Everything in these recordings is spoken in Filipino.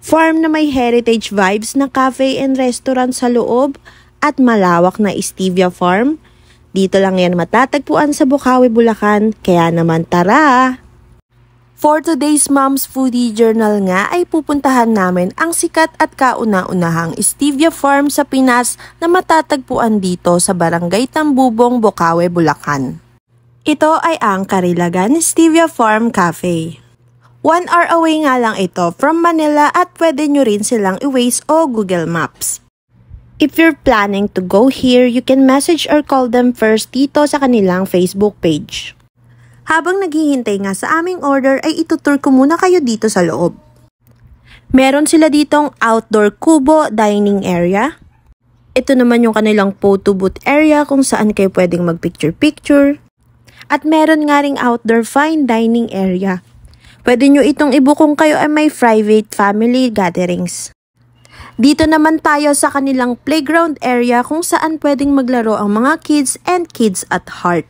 Farm na may heritage vibes na cafe and restaurant sa loob at malawak na stevia farm. Dito lang yan matatagpuan sa Bukawi, Bulacan, kaya naman tara! For today's Mom's Foodie Journal nga ay pupuntahan namin ang sikat at kauna-unahang stevia farm sa Pinas na matatagpuan dito sa Barangay Tambubong, Bukawi, Bulacan. Ito ay ang Karilagan Stevia Farm Cafe. One hour away nga lang ito from Manila at pwede nyo rin silang i-Waze o Google Maps. If you're planning to go here, you can message or call them first dito sa kanilang Facebook page. Habang naghihintay nga sa aming order ay itutur ko muna kayo dito sa loob. Meron sila ditong outdoor kubo dining area. Ito naman yung kanilang photo booth area kung saan kayo pwedeng magpicture picture At meron nga outdoor fine dining area Pwede nyo itong ibo kung kayo ay may private family gatherings. Dito naman tayo sa kanilang playground area kung saan pwedeng maglaro ang mga kids and kids at heart.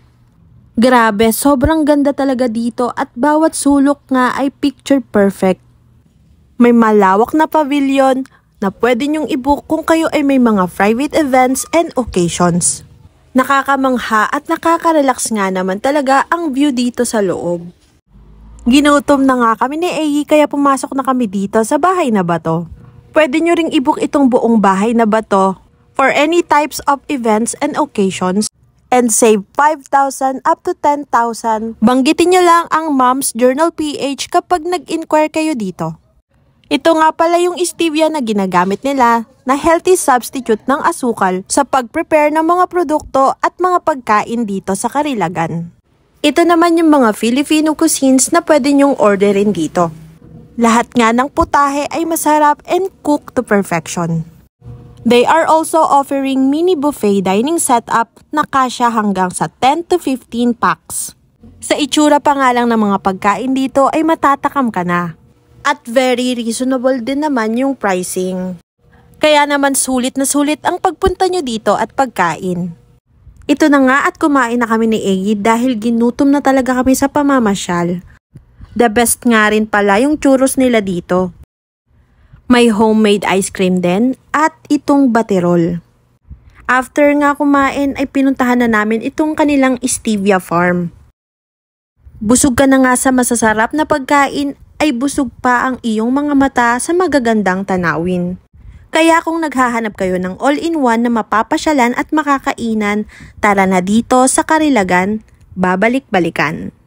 Grabe, sobrang ganda talaga dito at bawat sulok nga ay picture perfect. May malawak na pavilion na pwede nyong ibook kung kayo ay may mga private events and occasions. Nakakamangha at nakakarelax nga naman talaga ang view dito sa loob. Ginutom na nga kami ni AE kaya pumasok na kami dito sa bahay na bato. Pwede nyo ring ibook itong buong bahay na bato for any types of events and occasions and save 5,000 up to 10,000. Banggitin nyo lang ang Mom's Journal PH kapag nag-inquire kayo dito. Ito nga pala yung stevia na ginagamit nila na healthy substitute ng asukal sa pag-prepare ng mga produkto at mga pagkain dito sa Karilagan. Ito naman yung mga Filipino cuisines na pwede nyong orderin dito. Lahat nga ng putahe ay masarap and cooked to perfection. They are also offering mini buffet dining setup na kasya hanggang sa 10 to 15 packs. Sa itsura pa nga lang ng mga pagkain dito ay matatakam ka na. At very reasonable din naman yung pricing. Kaya naman sulit na sulit ang pagpunta nyo dito at pagkain. Ito na nga at kumain na kami ni Iggy dahil ginutom na talaga kami sa pamamasyal. The best nga rin pala yung churros nila dito. May homemade ice cream din at itong baterol. After nga kumain ay pinuntahan na namin itong kanilang stevia farm. Busog ka na nga sa masasarap na pagkain ay busog pa ang iyong mga mata sa magagandang tanawin. Kaya kung naghahanap kayo ng all-in-one na mapapasyalan at makakainan, tara na dito sa Karilagan, babalik-balikan.